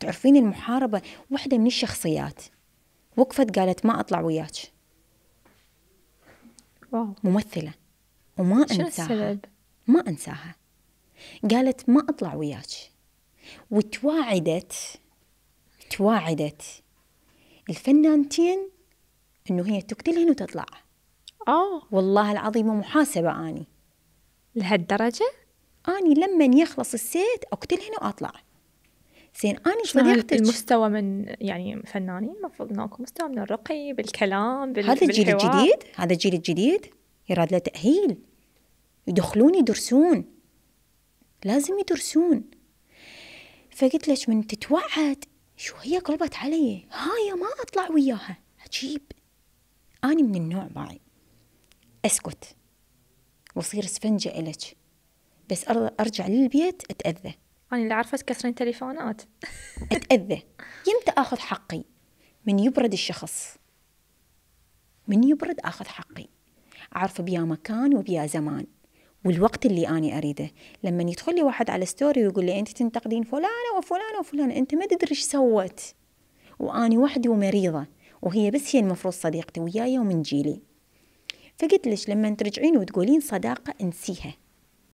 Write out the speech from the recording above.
تعرفين المحاربة واحدة من الشخصيات وقفت قالت ما أطلع وياك واو. ممثلة وما أنساها ما أنساها قالت ما أطلع وياك وتواعدت تواعدت الفنانتين انه هي تقتلهن وتطلع اه والله العظيم محاسبه اني لهالدرجه اني لما يخلص السيت اقتلهن واطلع زين أنا صديقتي المستوى من يعني فنانين المفروض إنه أكو مستوى من الرقي بالكلام بال... هذا الجيل الجديد هذا الجيل الجديد يراد له تأهيل يدخلون يدرسون لازم يدرسون فقلت لك من تتوعد شو هي قلبت علي هاي ما أطلع وياها عجيب أنا من النوع معي أسكت واصير اسفنجة إلك بس أرجع للبيت أتأذى أنا اللي عارفة تكسرين تليفونات أتأذى يمتى آخذ حقي من يبرد الشخص من يبرد آخذ حقي أعرف بيا مكان وبيا زمان والوقت اللي أنا أريده لما يدخل لي واحد على ستوري ويقول لي أنت تنتقدين فلانة وفلانة وفلانة أنت ما تدري إيش سوت وأني وحدي ومريضة وهي بس هي المفروض صديقتي وياي ومن جيلي فقلت لك لما ترجعين وتقولين صداقة انسيها